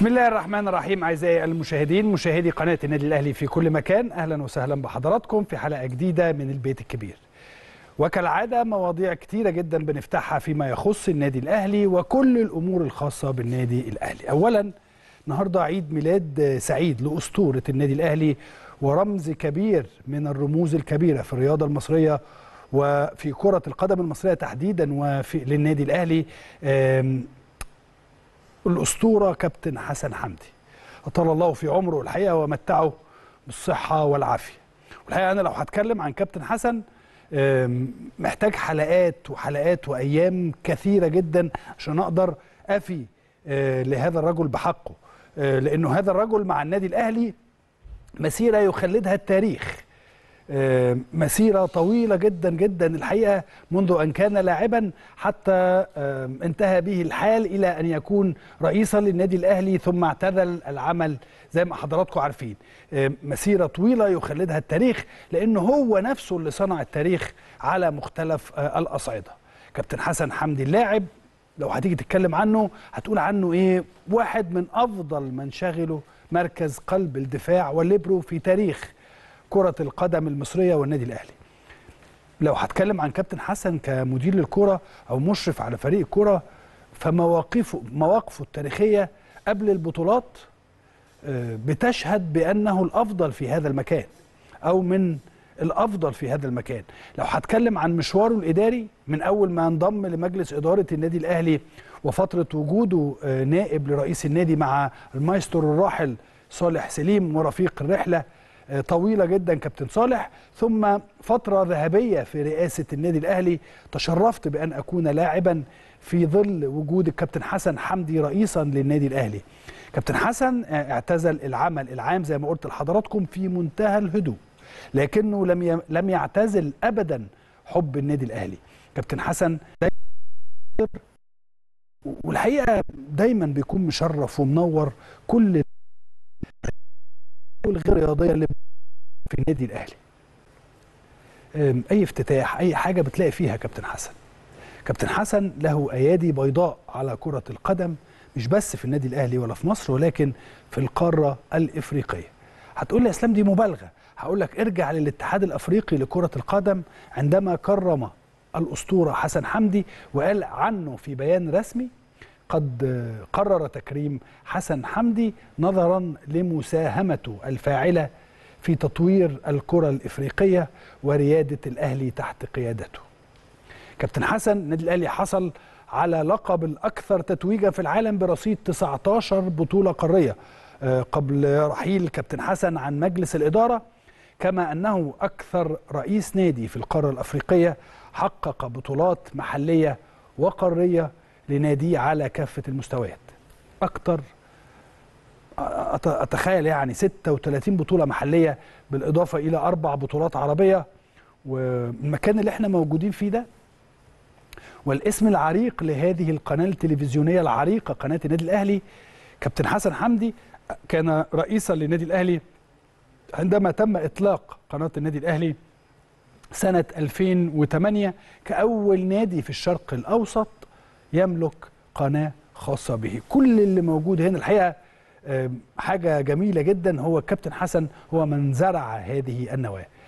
بسم الله الرحمن الرحيم اعزائي المشاهدين مشاهدي قناه النادي الاهلي في كل مكان اهلا وسهلا بحضراتكم في حلقه جديده من البيت الكبير وكالعاده مواضيع كتيره جدا بنفتحها فيما يخص النادي الاهلي وكل الامور الخاصه بالنادي الاهلي اولا النهارده عيد ميلاد سعيد لاسطوره النادي الاهلي ورمز كبير من الرموز الكبيره في الرياضه المصريه وفي كره القدم المصريه تحديدا وفي للنادي الاهلي الأسطورة كابتن حسن حمدي أطال الله في عمره الحقيقة ومتعه بالصحة والعافية والحقيقة أنا لو هتكلم عن كابتن حسن محتاج حلقات وحلقات وأيام كثيرة جدا عشان أقدر أفي آه، لهذا الرجل بحقه آه، لأنه هذا الرجل مع النادي الأهلي مسيرة يخلدها التاريخ آه، مسيرة طويلة جدا جدا الحقيقة منذ أن كان لاعبا حتى آه، انتهى به الحال إلى أن يكون رئيسا للنادي الأهلي ثم اعتزل العمل زي ما حضراتكم عارفين آه، مسيرة طويلة يخلدها التاريخ لأن هو نفسه اللي صنع التاريخ على مختلف الأصعدة كابتن حسن حمدي اللاعب لو هتيجي تتكلم عنه هتقول عنه ايه واحد من افضل من شغله مركز قلب الدفاع والليبرو في تاريخ كرة القدم المصرية والنادي الأهلي لو هتكلم عن كابتن حسن كمدير للكرة أو مشرف على فريق الكرة فمواقفه مواقفه التاريخية قبل البطولات آه، بتشهد بأنه الأفضل في هذا المكان أو من الافضل في هذا المكان لو هتكلم عن مشواره الاداري من اول ما انضم لمجلس اداره النادي الاهلي وفتره وجوده آه، نائب لرئيس النادي مع المايسترو الراحل صالح سليم ورفيق الرحله طويله جدا كابتن صالح ثم فتره ذهبيه في رئاسه النادي الاهلي تشرفت بان اكون لاعبا في ظل وجود الكابتن حسن حمدي رئيسا للنادي الاهلي كابتن حسن اعتزل العمل العام زي ما قلت لحضراتكم في منتهى الهدوء لكنه لم لم يعتزل ابدا حب النادي الاهلي كابتن حسن والحقيقه دايما بيكون مشرف ومنور كل والغير رياضيه اللي في النادي الاهلي اي افتتاح اي حاجه بتلاقي فيها كابتن حسن كابتن حسن له ايادي بيضاء على كره القدم مش بس في النادي الاهلي ولا في مصر ولكن في القاره الافريقيه هتقول لي يا اسلام دي مبالغه هقول لك ارجع للاتحاد الافريقي لكره القدم عندما كرم الاسطوره حسن حمدي وقال عنه في بيان رسمي قد قرر تكريم حسن حمدي نظرا لمساهمته الفاعلة في تطوير الكرة الإفريقية وريادة الأهلي تحت قيادته كابتن حسن النادي الأهلي حصل على لقب الأكثر تتويجا في العالم برصيد 19 بطولة قارية آه، قبل رحيل كابتن حسن عن مجلس الإدارة كما أنه أكثر رئيس نادي في القارة الأفريقية حقق بطولات محلية وقارية لناديه على كافه المستويات اكتر اتخيل يعني 36 بطوله محليه بالاضافه الى اربع بطولات عربيه والمكان اللي احنا موجودين فيه ده والاسم العريق لهذه القناه التلفزيونيه العريقه قناه النادي الاهلي كابتن حسن حمدي كان رئيسا للنادي الاهلي عندما تم اطلاق قناه النادي الاهلي سنه 2008 كاول نادي في الشرق الاوسط يملك قناه خاصه به كل اللي موجود هنا الحقيقه حاجه جميله جدا هو الكابتن حسن هو من زرع هذه النواه